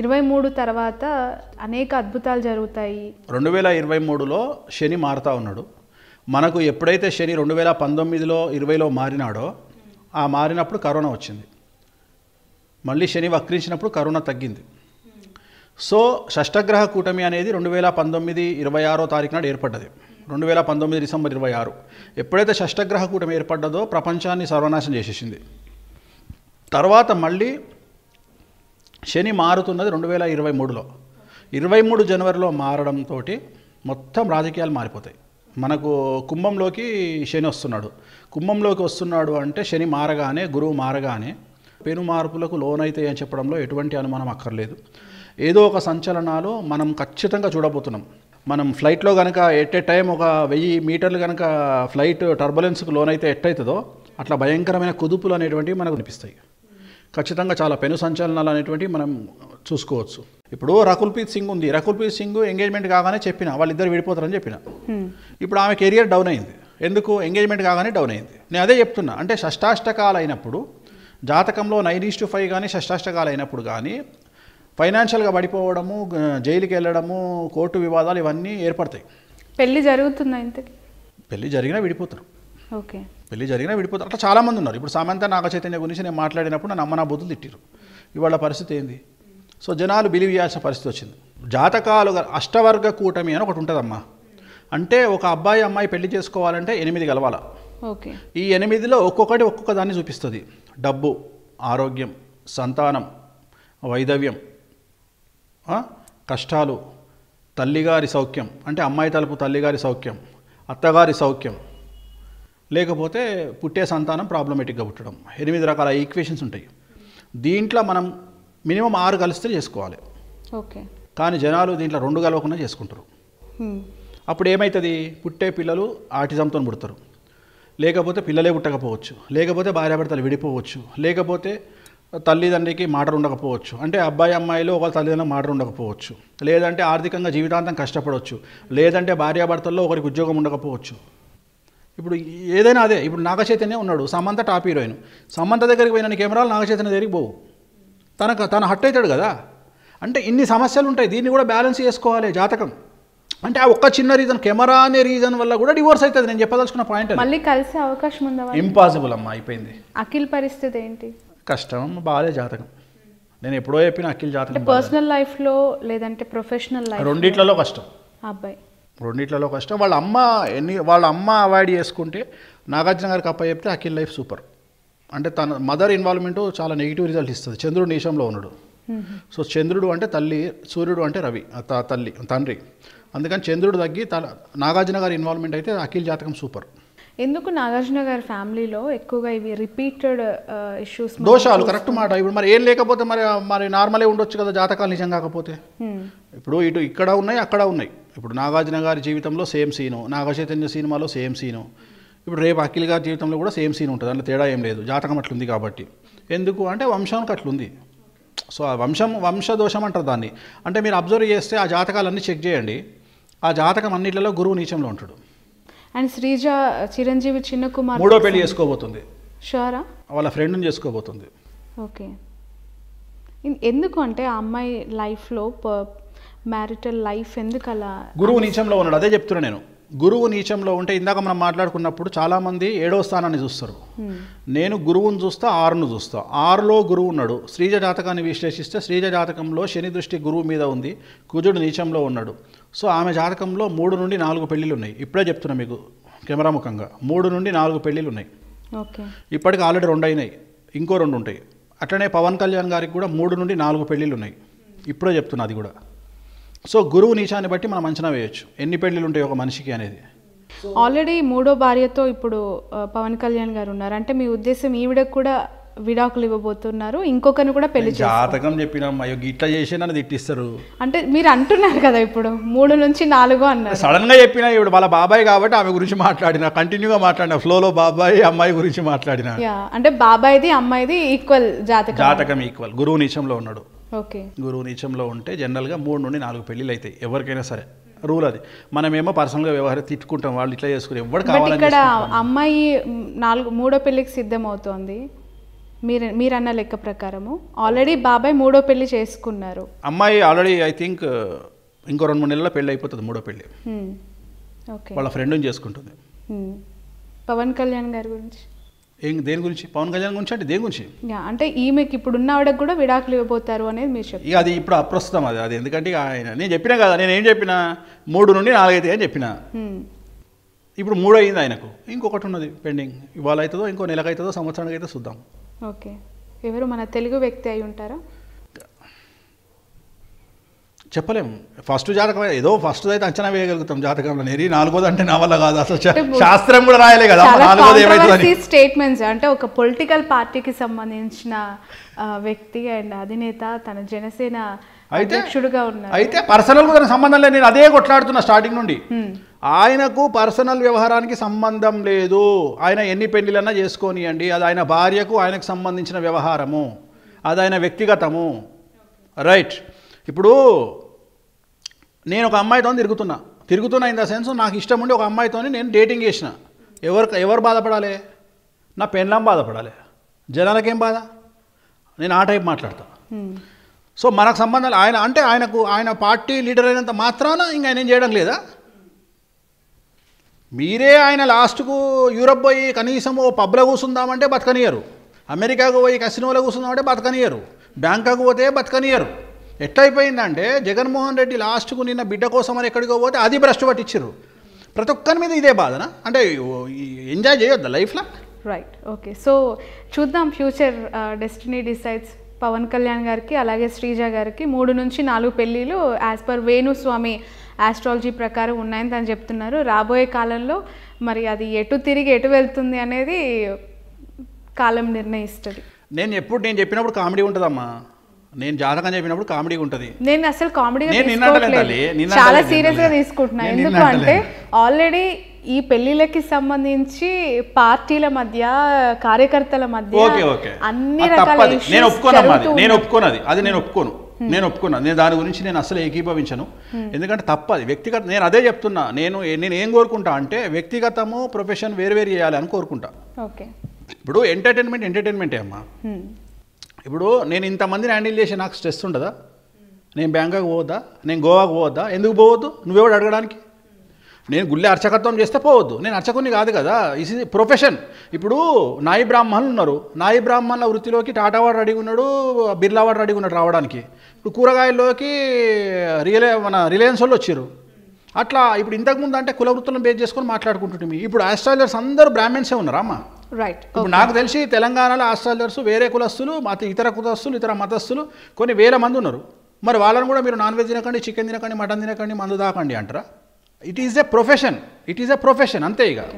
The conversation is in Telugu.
ఇరవై మూడు తర్వాత అనేక అద్భుతాలు జరుగుతాయి రెండు వేల ఇరవై మూడులో శని మారుతా ఉన్నాడు మనకు ఎప్పుడైతే శని రెండు వేల పంతొమ్మిదిలో ఇరవైలో మారినాడో ఆ మారినప్పుడు కరోనా వచ్చింది మళ్ళీ శని వక్రించినప్పుడు కరోనా తగ్గింది సో షష్టగ్రహ కూటమి అనేది రెండు వేల పంతొమ్మిది ఇరవై ఆరో తారీఖు నాడు ఏర్పడ్డది రెండు వేల పంతొమ్మిది డిసెంబర్ ఇరవై ఆరు ఎప్పుడైతే షష్టగ్రహ కూటమి ఏర్పడ్డదో ప్రపంచాన్ని సర్వనాశం చేసేసింది తర్వాత మళ్ళీ శని మారుతున్నది రెండు వేల ఇరవై మూడులో ఇరవై మూడు జనవరిలో మారడంతో మొత్తం రాజకీయాలు మారిపోతాయి మనకు కుంభంలోకి శని వస్తున్నాడు కుంభంలోకి వస్తున్నాడు అంటే శని మారగానే గురువు మారగానే పెను మార్పులకు లోనైతాయి అని చెప్పడంలో ఎటువంటి అనుమానం అక్కర్లేదు ఏదో ఒక సంచలనాలు మనం ఖచ్చితంగా చూడబోతున్నాం మనం ఫ్లైట్లో కనుక ఎట్ ఏ టైం ఒక వెయ్యి మీటర్లు కనుక ఫ్లైట్ టర్బులెన్స్కి లోనైతే ఎట్టయితుందో అట్లా భయంకరమైన కుదుపులు అనేటువంటివి మనకు అనిపిస్తాయి ఖచ్చితంగా చాలా పెను సంచలనాలు అనేటువంటివి మనం చూసుకోవచ్చు ఇప్పుడు రకుల్ప్రీత్ సింగ్ ఉంది రకుల్ప్రీత్ సింగ్ ఎంగేజ్మెంట్ కాగానే చెప్పిన వాళ్ళిద్దరు విడిపోతారని చెప్పిన ఇప్పుడు ఆమె కెరియర్ డౌన్ అయింది ఎందుకు ఎంగేజ్మెంట్ కాగానే డౌన్ అయింది నేను అదే చెప్తున్నా అంటే షష్టాష్టకాలు అయినప్పుడు జాతకంలో నైన్ ఈస్ టు ఫైవ్ కానీ షష్టాష్టకాలు అయినప్పుడు కానీ ఫైనాన్షియల్గా పడిపోవడము జైలుకి వెళ్ళడము కోర్టు వివాదాలు ఇవన్నీ ఏర్పడతాయి పెళ్ళి జరుగుతుంది ఇంతకి పెళ్ళి జరిగినా విడిపోతారు ఓకే పెళ్లి జరిగినా విడిపోతారు అట్లా చాలామంది ఉన్నారు ఇప్పుడు సామంత నాగ చైతన్య గురించి నేను మాట్లాడినప్పుడు నన్ను అమ్మ నా బుద్ధులు తిట్టారు ఇవాళ పరిస్థితి ఏంది సో జనాలు బిలీవ్ చేయాల్సిన పరిస్థితి వచ్చింది జాతకాలు అష్టవర్గ కూటమి అని ఒకటి ఉంటుందమ్మా అంటే ఒక అబ్బాయి అమ్మాయి పెళ్లి చేసుకోవాలంటే ఎనిమిది గలవాల ఓకే ఈ ఎనిమిదిలో ఒక్కొక్కటి ఒక్కొక్క దాన్ని చూపిస్తుంది డబ్బు ఆరోగ్యం సంతానం వైదవ్యం కష్టాలు తల్లిగారి సౌఖ్యం అంటే అమ్మాయి తలుపు తల్లిగారి సౌఖ్యం అత్తగారి సౌఖ్యం లేకపోతే పుట్టే సంతానం ప్రాబ్లమేటిక్గా పుట్టడం ఎనిమిది రకాల ఈక్వేషన్స్ ఉంటాయి దీంట్లో మనం మినిమం ఆరు కలిస్తే చేసుకోవాలి ఓకే కానీ జనాలు దీంట్లో రెండు కలవకుండా చేసుకుంటారు అప్పుడు ఏమవుతుంది పుట్టే పిల్లలు ఆటిజంతో పుడతారు లేకపోతే పిల్లలే పుట్టకపోవచ్చు లేకపోతే భార్యాభర్తలు విడిపోవచ్చు లేకపోతే తల్లిదండ్రికి మాట ఉండకపోవచ్చు అంటే అబ్బాయి అమ్మాయిలు ఒకళ్ళ తల్లిదండ్రులు మాట ఉండకపోవచ్చు లేదంటే ఆర్థికంగా జీవితాంతం కష్టపడవచ్చు లేదంటే భార్యాభర్తల్లో ఒకరికి ఉద్యోగం ఉండకపోవచ్చు ఇప్పుడు ఏదైనా అదే ఇప్పుడు నాగచైతన్య ఉన్నాడు సమంత టాప్ హీరోయిన్ సమంత దగ్గరికి పోయిన కెమెరాలు నాగచైతన్య దగ్గరికి పోవు తనకు తన హట్ అవుతాడు కదా అంటే ఇన్ని సమస్యలు ఉంటాయి దీన్ని కూడా బ్యాలెన్స్ చేసుకోవాలి జాతకం అంటే ఆ ఒక్క చిన్న రీజన్ కెమెరా అనే రీజన్ వల్ల కూడా డివోర్స్ అవుతుంది నేను చెప్పదలుచుకున్న పాయింట్ మళ్ళీ కలిసే అవకాశం ఉందా ఇంపాసిబుల్ అమ్మా అయిపోయింది అఖిల్ పరిస్థితి ఏంటి కష్టం బాగాలే జాతకం నేను ఎప్పుడో చెప్పిన అఖిల్ జాతకం పర్సనల్ లైఫ్లో లేదంటే ప్రొఫెషనల్ లైఫ్ రెండిట్లలో కష్టం అబ్బాయి రెండిట్లలో కష్టం వాళ్ళ అమ్మ ఎన్ని వాళ్ళ అమ్మ అవాయిడ్ చేసుకుంటే నాగార్జున గారికి అప్ప చెప్తే అఖిల్ లైఫ్ సూపర్ అంటే తన మదర్ ఇన్వాల్వ్మెంట్ చాలా నెగిటివ్ రిజల్ట్ ఇస్తుంది చంద్రుడు నీషంలో ఉన్నాడు సో చంద్రుడు అంటే తల్లి సూర్యుడు అంటే రవి తల్లి తండ్రి అందుకని చంద్రుడు తగ్గి తల నాగార్జున గారి ఇన్వాల్వ్మెంట్ అయితే అఖిల్ జాతకం సూపర్ ఎందుకు నాగార్జున గారి ఫ్యామిలీలో ఎక్కువగా ఇవి రిపీటెడ్ ఇష్యూస్ దోషాలు కరెక్ట్ మాట ఇప్పుడు మరి ఏం లేకపోతే మరి మరి నార్మలే ఉండొచ్చు కదా జాతకాలు నిజం కాకపోతే ఇప్పుడు ఇటు ఇక్కడ ఉన్నాయి అక్కడ ఉన్నాయి ఇప్పుడు నాగార్జున గారి జీవితంలో సేమ్ సీను నాగచైతన్య సినిమాలో సేమ్ సీను ఇప్పుడు రేపు అఖిల్ గారి జీవితంలో కూడా సేమ్ సీన్ ఉంటుంది అందులో తేడా ఏం లేదు జాతకం అట్లుంది కాబట్టి ఎందుకు అంటే వంశానికి అట్లుంది సో ఆ వంశం వంశదోషం అంటారు దాన్ని అంటే మీరు అబ్జర్వ్ చేస్తే ఆ జాతకాలన్నీ చెక్ చేయండి ఆ జాతకం అన్నిట్లలో గురువు నీచంలో ఉంటాడు అండ్ శ్రీజ చిరంజీవి చిన్న కుమార్ మూడో పెళ్లి చేసుకోబోతుంది షోరా వాళ్ళ ఫ్రెండ్ని చేసుకోబోతుంది ఓకే ఎందుకు అంటే ఆ అమ్మాయి లైఫ్లో మ్యారిటల్ లైఫ్ ఎందుకు అలా గురువు నీచంలో ఉన్నాడు అదే చెప్తున్నా నేను గురువు నీచంలో ఉంటే ఇందాక మనం మాట్లాడుకున్నప్పుడు చాలామంది ఏడో స్థానాన్ని చూస్తారు hmm. నేను గురువును చూస్తా ఆరును చూస్తా ఆరులో గురువు ఉన్నాడు శ్రీజ జాతకాన్ని విశ్లేషిస్తే శ్రీజ జాతకంలో శని దృష్టి గురువు మీద ఉంది కుజుడు నీచంలో ఉన్నాడు సో ఆమె జాతకంలో మూడు నుండి నాలుగు పెళ్ళిళ్ళు ఉన్నాయి ఇప్పుడే చెప్తున్నా మీకు కెమెరా ముఖంగా మూడు నుండి నాలుగు పెళ్ళిళ్ళు ఉన్నాయి ఇప్పటికి ఆల్రెడీ రెండు అయినాయి ఇంకో రెండు ఉంటాయి అట్లనే పవన్ కళ్యాణ్ గారికి కూడా మూడు నుండి నాలుగు పెళ్ళిళ్ళు ఉన్నాయి ఇప్పుడే చెప్తున్నా అది కూడా సో గురువు నీచాన్ని బట్టి మనం అంచనా వేయొచ్చు ఎన్ని పెళ్ళిళ్ళు ఉంటాయి ఒక మనిషికి అనేది ఆల్రెడీ మూడో భార్యతో ఇప్పుడు పవన్ కళ్యాణ్ గారు ఉన్నారు అంటే మీ ఉద్దేశం ఈవిడకు కూడా విడాకులు ఇవ్వబోతున్నారు ఇంకొకరిని కూడా పెళ్లి జాతకం చెప్పిన ఇట్లా చేసి నన్ను తిట్టిస్తారు అంటే మీరు అంటున్నారు కదా ఇప్పుడు మూడు నుంచి నాలుగు అన్నారు సడన్ గా చెప్పిన ఇప్పుడు వాళ్ళ బాబాయ్ కాబట్టి ఆమె గురించి మాట్లాడిన కంటిన్యూగా మాట్లాడిన ఫ్లోలో బాబాయ్ అమ్మాయి గురించి మాట్లాడిన అంటే బాబాయ్ది అమ్మాయిది ఈక్వల్ జాతకం జాతకం ఈక్వల్ గురువు నిచంలో ఉన్నాడు ఓకే గురువు నీచంలో ఉంటే జనరల్గా మూడు నుండి నాలుగు పెళ్ళిలు అవుతాయి ఎవరికైనా సరే రూల్ అది మనమేమో పర్సనల్గా వ్యవహారం తిట్టుకుంటాం వాళ్ళు ఇట్లా చేసుకుని ఎవరు కావాలి ఇక్కడ అమ్మాయి నాలుగు మూడో పెళ్ళికి సిద్ధమవుతోంది మీరు మీరన్న లెక్క ప్రకారము ఆల్రెడీ బాబాయ్ మూడో పెళ్లి చేసుకున్నారు అమ్మాయి ఆల్రెడీ ఐ థింక్ ఇంకో రెండు మూడు నెలల పెళ్ళి అయిపోతుంది మూడో పెళ్ళి వాళ్ళ ఫ్రెండ్ చేసుకుంటుంది పవన్ కళ్యాణ్ గారి గురించి ఏం దేని గురించి పవన్ కళ్యాణ్ గురించి అంటే దేని గురించి అంటే ఈమెకి ఇప్పుడు ఉన్న ఆవిడకి కూడా విడాకులు ఇవ్వబోతారు అనేది మీరు చెప్పి అది ఇప్పుడు అప్రస్తుతం అది అది ఎందుకంటే ఆయన నేను చెప్పినా కదా నేను ఏం చెప్పిన మూడు నుండి నాలుగైతే అని చెప్పిన ఇప్పుడు మూడు అయింది ఆయనకు ఇంకొకటి ఉన్నది పెండింగ్ ఇవాళ అవుతుందో ఇంకో నెలకు అవుతుందో సంవత్సరానికి అయితే చూద్దాం ఓకే ఎవరు మన తెలుగు వ్యక్తి అయి ఉంటారా చెప్పలేము ఫస్ట్ జాతకం ఏదో ఫస్ట్ అయితే అంచనా వేయగలుగుతాం జాతకంలో నేరి నాలుగోది అంటే నా వల్ల కాదు అసలు శాస్త్రం కూడా రాయలే కదా నాలుగోది స్టేట్మెంట్స్ అంటే ఒక పొలిటికల్ పార్టీకి సంబంధించిన వ్యక్తి అండ్ అధినేత తన జనసేన అయితే అయితే పర్సనల్ కూడా సంబంధం లేదు నేను అదే కొట్లాడుతున్నా స్టార్టింగ్ నుండి ఆయనకు పర్సనల్ వ్యవహారానికి సంబంధం లేదు ఆయన ఎన్ని పెళ్లిలన్నా చేసుకోనియండి అది ఆయన భార్యకు ఆయనకు సంబంధించిన వ్యవహారము అది ఆయన వ్యక్తిగతము రైట్ ఇప్పుడు నేను ఒక అమ్మాయితో తిరుగుతున్నా తిరుగుతున్నా ఇన్ ద సెన్స్ నాకు ఇష్టం ఉండి ఒక అమ్మాయితో నేను డేటింగ్ చేసిన ఎవరు ఎవరు బాధపడాలి నా పెండ్లం బాధపడాలి జనాలకేం బాధ నేను ఆ టైప్ మాట్లాడతా hmm. సో మనకు సంబంధాలు ఆయన అంటే ఆయనకు ఆయన పార్టీ లీడర్ అయినంత మాత్రాన ఇంకా ఆయన ఏం చేయడం లేదా మీరే ఆయన లాస్ట్కు యూరప్ పోయి కనీసం ఓ పబ్లో కూర్చుందామంటే బతకనియరు అమెరికాకు పోయి కసినోలో కూర్చుందామంటే బతకనియరు బ్యాంకాకు పోతే బతకనియరు ఎట్లయిపోయిందంటే జగన్మోహన్ రెడ్డి లాస్ట్కు నిన్న బిడ్డ కోసం అని ఎక్కడికో పోతే అది భ్రష్ పట్టించారు ప్రతి ఒక్కరి మీద ఇదే బాధన అంటే ఎంజాయ్ చేయొద్దా లైఫ్లో రైట్ ఓకే సో చూద్దాం future destiny decides Pavan Kalyan గారికి అలాగే శ్రీజ గారికి మూడు నుంచి నాలుగు పెళ్ళిళ్ళు యాజ్ పర్ వేణుస్వామి ఆస్ట్రాలజీ ప్రకారం ఉన్నాయని తను చెప్తున్నారు రాబోయే కాలంలో మరి అది ఎటు తిరిగి ఎటు వెళ్తుంది అనేది కాలం నిర్ణయిస్తుంది నేను ఎప్పుడు నేను చెప్పినప్పుడు కామెడీ ఉంటుందమ్మా నేను జాతకం చెప్పినప్పుడు కామెడీ ఉంటుంది నేను అసలు కామెడీ చాలా సీరియస్ గా తీసుకుంటున్నా ఎందుకంటే ఆల్రెడీ ఈ పెళ్లిళ్ళకి సంబంధించి పార్టీల మధ్య కార్యకర్తల మధ్య అన్ని రకాల నేను ఒప్పుకోను నేను ఒప్పుకోనది అది నేను ఒప్పుకోను నేను ఒప్పుకున్నాను నేను దాని గురించి నేను అసలు ఏకీభవించను ఎందుకంటే తప్పది వ్యక్తిగత నేను అదే చెప్తున్నా నేను నేను ఏం కోరుకుంటా అంటే వ్యక్తిగతము ప్రొఫెషన్ వేరు వేరు చేయాలి అని కోరుకుంటా ఇప్పుడు ఎంటర్టైన్మెంట్ ఎంటర్టైన్మెంటే అమ్మా ఇప్పుడు నేను ఇంతమందిని హ్యాండిల్ చేసి నాకు స్ట్రెస్ ఉండదా నేను బ్యాంకాక్ పోవద్దా నేను గోవాకు పోవద్దా ఎందుకు పోవద్దు నువ్వెవడు అడగడానికి నేను గుళ్ళె అర్చకత్వం చేస్తే పోవద్దు నేను అర్చకుని కాదు కదా ఇస్ ఇది ప్రొఫెషన్ ఇప్పుడు నాయి బ్రాహ్మణులు ఉన్నారు నాయి బ్రాహ్మణుల వృత్తిలోకి టాటావాడు రెడీ ఉన్నాడు బిర్లావాడు రెడీ ఉన్నాడు రావడానికి ఇప్పుడు కూరగాయల్లోకి రియలే మన రిలయన్స్ వాళ్ళు వచ్చారు అట్లా ఇప్పుడు ఇంతకుముందు అంటే కుల వృత్తులను బేస్ చేసుకొని మాట్లాడుకుంటుంటే ఇప్పుడు ఆస్ట్రాలజర్స్ అందరూ బ్రాహ్మణ్సే ఉన్నారా అమ్మా రైట్ ఇప్పుడు నాకు తెలిసి తెలంగాణలో ఆస్ట్రాలర్స్ వేరే కులస్తులు ఇతర కులస్తులు ఇతర మతస్థులు కొన్ని వేల మంది ఉన్నారు మరి వాళ్ళని కూడా మీరు నాన్ వెజ్ తినకండి చికెన్ తినకండి మటన్ తినకండి మందు దాకండి అంటారా it is a profession it is a profession అంతే ఇక